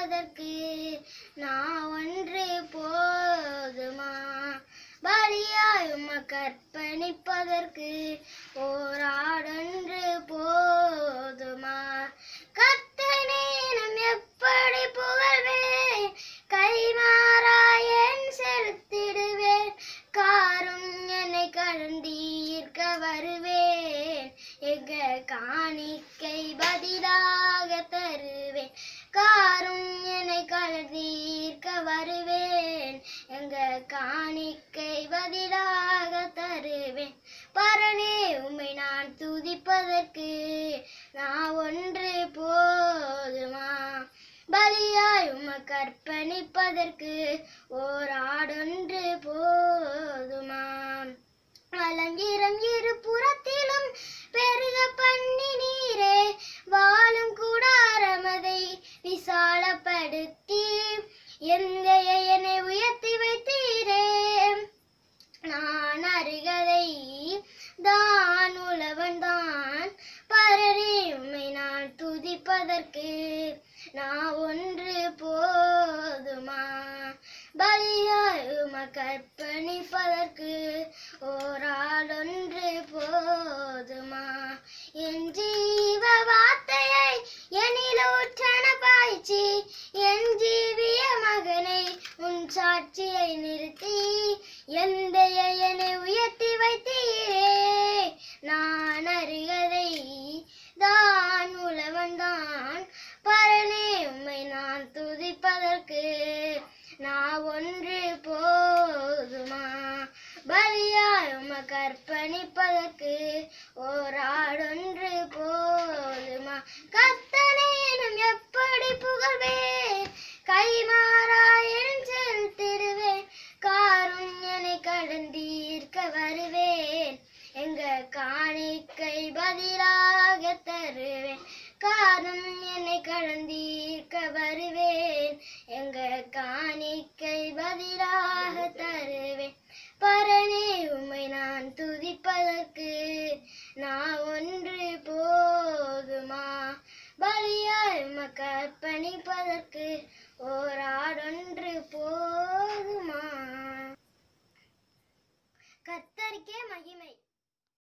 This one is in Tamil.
அதற்கு நான் ஒன்று போதுமா பலியாய் கற்பணிப்பதற்கு ஓராடொன்று போதுமா கத்தனே எப்படி புகழ்வேன் கைமாறாயன் செலுத்திடுவேன் காரும் என்னை கடந்தீர்க்க வருவேன் எங்க காணிக்கை பதிலாக காணிக்கை பதிலாக தருவேன் பரணே உமை நான் துதிப்பதற்கு நான் ஒன்று போதுமா பலியாய் உமை கற்பணிப்பதற்கு ஓர் ஆடொன்று போதுமா வலங்கிரம் இரு புறத்திலும் பெருக பண்ணி நீரே வாழும் கூடாரமதை விசாலப்படுத்தி எங்கையை அதற்கு நான் ஒன்று போதுமா பலியாய் கற்பணிப்பதற்கு ஓராள் ஒன்று போதுமா என் ஜீவ வார்த்தையை எனில பாய்ச்சி என் ஜீவிய மகனை உன் சாட்சியை நிறுத்தி எந்த உழவன் உழவன்தான் பரணே உம்மை நான் துதிப்பதற்கு நான் ஒன்று போதுமா பலியாய் உமை கற்பணிப்பதற்கு ஓராடொன்று போதுமா கத்தனேனும் எப்படி புகழ்வேன் கை என் செலுத்திடுவேன் காரும் என்னை கடந்தீர்க்க வருவேன் எங்க காணிக்கை பதிலா நாதம் என்னை கடந்தீர்க்க வருவேன் எங்க காணிக்கை பதிலாக தருவேன் பரணே உமை நான் துதிப்பதற்கு நான் ஒன்று போதுமா பலியாய் மக்கள் பணிப்பதற்கு ஓராடொன்று போதுமா